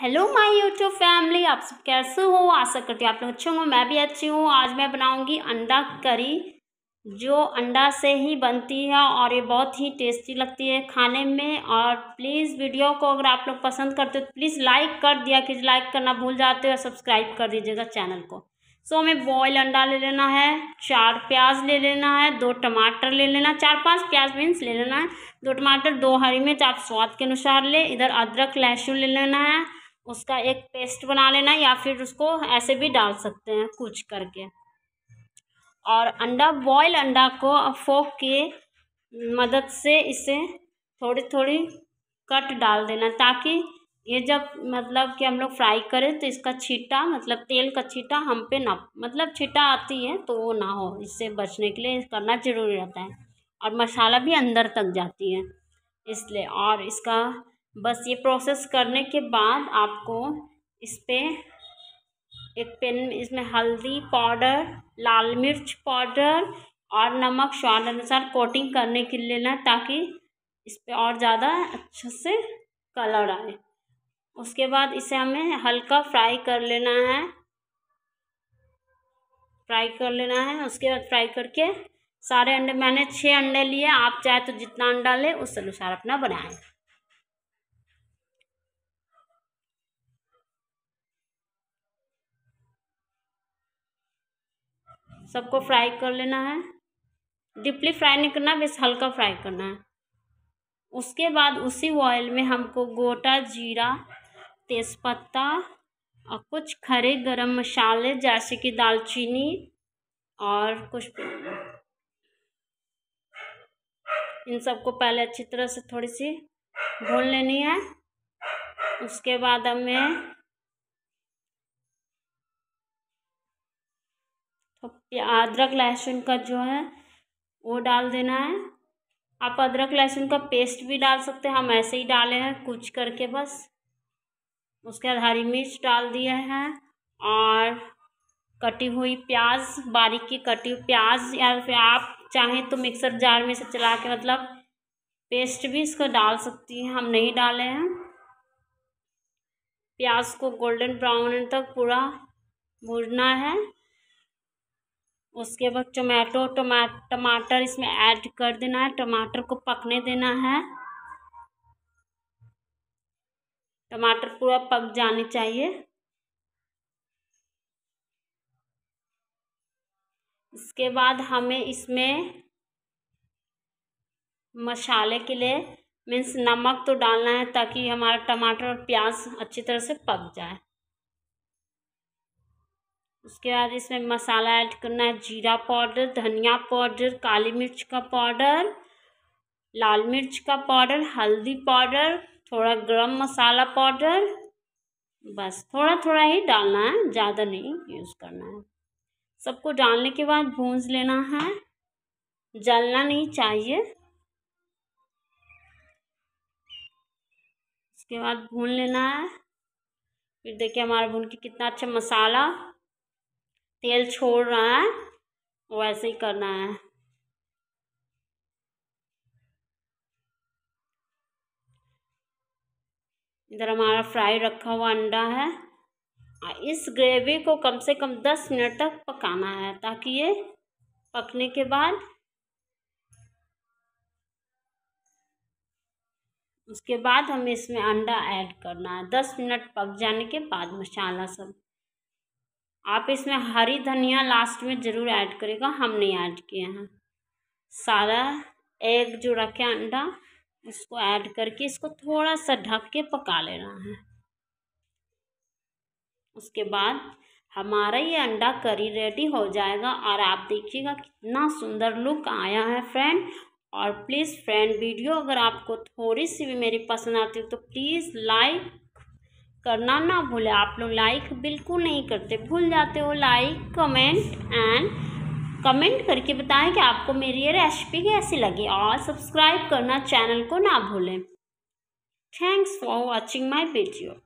hello my YouTube family आप सब कैसे हो आशा करती हूँ आप लोग अच्छे होंगे मैं भी अच्छी हूँ आज मैं बनाऊँगी अंडा करी जो अंडा से ही बनती है और ये बहुत ही टेस्टी लगती है खाने में और प्लीज़ वीडियो को अगर आप लोग पसंद करते हो तो प्लीज़ लाइक कर दिया कि लाइक करना भूल जाते हो सब्सक्राइब कर दीजिएगा चैनल को सो हमें बॉयल अंडा ले लेना है चार प्याज ले लेना है दो टमाटर ले लेना चार पांच प्याज मीन्स ले लेना है दो टमाटर दो हरी मिर्च आप स्वाद के अनुसार ले इधर अदरक लहसुन ले लेना है उसका एक पेस्ट बना लेना या फिर उसको ऐसे भी डाल सकते हैं कुछ करके और अंडा बॉयल अंडा को फोक के मदद से इसे थोड़ी थोड़ी कट डाल देना ताकि ये जब मतलब कि हम लोग फ्राई करें तो इसका छीटा मतलब तेल का छीटा हम पे ना मतलब छीटा आती है तो वो ना हो इससे बचने के लिए करना ज़रूरी रहता है और मसाला भी अंदर तक जाती है इसलिए और इसका बस ये प्रोसेस करने के बाद आपको इस पर एक पेन इसमें हल्दी पाउडर लाल मिर्च पाउडर और नमक स्वाद अनुसार कोटिंग करने के लिए लेना ताकि इस पर और ज़्यादा अच्छे से कलर आए उसके बाद इसे हमें हल्का फ्राई कर लेना है फ्राई कर लेना है उसके बाद फ्राई करके सारे अंडे मैंने छः अंडे लिए आप चाहे तो जितना अंडा ले उस अनुसार अपना बनाएं सबको फ्राई कर लेना है डीपली फ्राई नहीं करना बस हल्का फ्राई करना है उसके बाद उसी ऑयल में हमको गोटा जीरा तेज़पत्ता और कुछ खरे गरम मसाले जैसे कि दालचीनी और कुछ इन सबको पहले अच्छी तरह से थोड़ी सी भून लेनी है उसके बाद हमें अदरक लहसुन का जो है वो डाल देना है आप अदरक लहसुन का पेस्ट भी डाल सकते हैं हम ऐसे ही डाले हैं कुछ करके बस उसके बाद हरी मिर्च डाल दिए हैं और कटी हुई प्याज बारीक की कटी हुई प्याज या फिर आप चाहें तो मिक्सर जार में से चला के मतलब पेस्ट भी इसका डाल सकती हैं हम नहीं डाले हैं प्याज को गोल्डन ब्राउन तक पूरा भूनना है उसके बाद टोमेटो टमा टमाटर इसमें ऐड कर देना है टमाटर को पकने देना है टमाटर पूरा पक जानी चाहिए इसके बाद हमें इसमें मसाले के लिए मीन्स नमक तो डालना है ताकि हमारा टमाटर और प्याज अच्छी तरह से पक जाए उसके बाद इसमें मसाला ऐड करना है जीरा पाउडर धनिया पाउडर काली मिर्च का पाउडर लाल मिर्च का पाउडर हल्दी पाउडर थोड़ा गरम मसाला पाउडर बस थोड़ा थोड़ा ही डालना है ज़्यादा नहीं यूज़ करना है सबको डालने के बाद भूंज लेना है जलना नहीं चाहिए उसके बाद भून लेना है फिर देखिए हमारा भून के कितना अच्छा मसाला तेल छोड़ रहा है वैसे ही करना है इधर हमारा फ्राई रखा हुआ अंडा है और इस ग्रेवी को कम से कम दस मिनट तक पकाना है ताकि ये पकने के बाद उसके बाद हमें इसमें अंडा ऐड करना है दस मिनट पक जाने के बाद मसाला सब आप इसमें हरी धनिया लास्ट में ज़रूर ऐड करेगा हमने ऐड किया है सारा एग जो रखे अंडा उसको ऐड करके इसको थोड़ा सा ढक के पका लेना है उसके बाद हमारा ये अंडा करी रेडी हो जाएगा और आप देखिएगा कितना सुंदर लुक आया है फ्रेंड और प्लीज़ फ्रेंड वीडियो अगर आपको थोड़ी सी भी मेरी पसंद आती हो तो प्लीज़ लाइक करना ना भूलें आप लोग लाइक बिल्कुल नहीं करते भूल जाते हो लाइक कमेंट एंड कमेंट करके बताएं कि आपको मेरी ये रेसिपी कैसी लगी और सब्सक्राइब करना चैनल को ना भूलें thanks for watching my video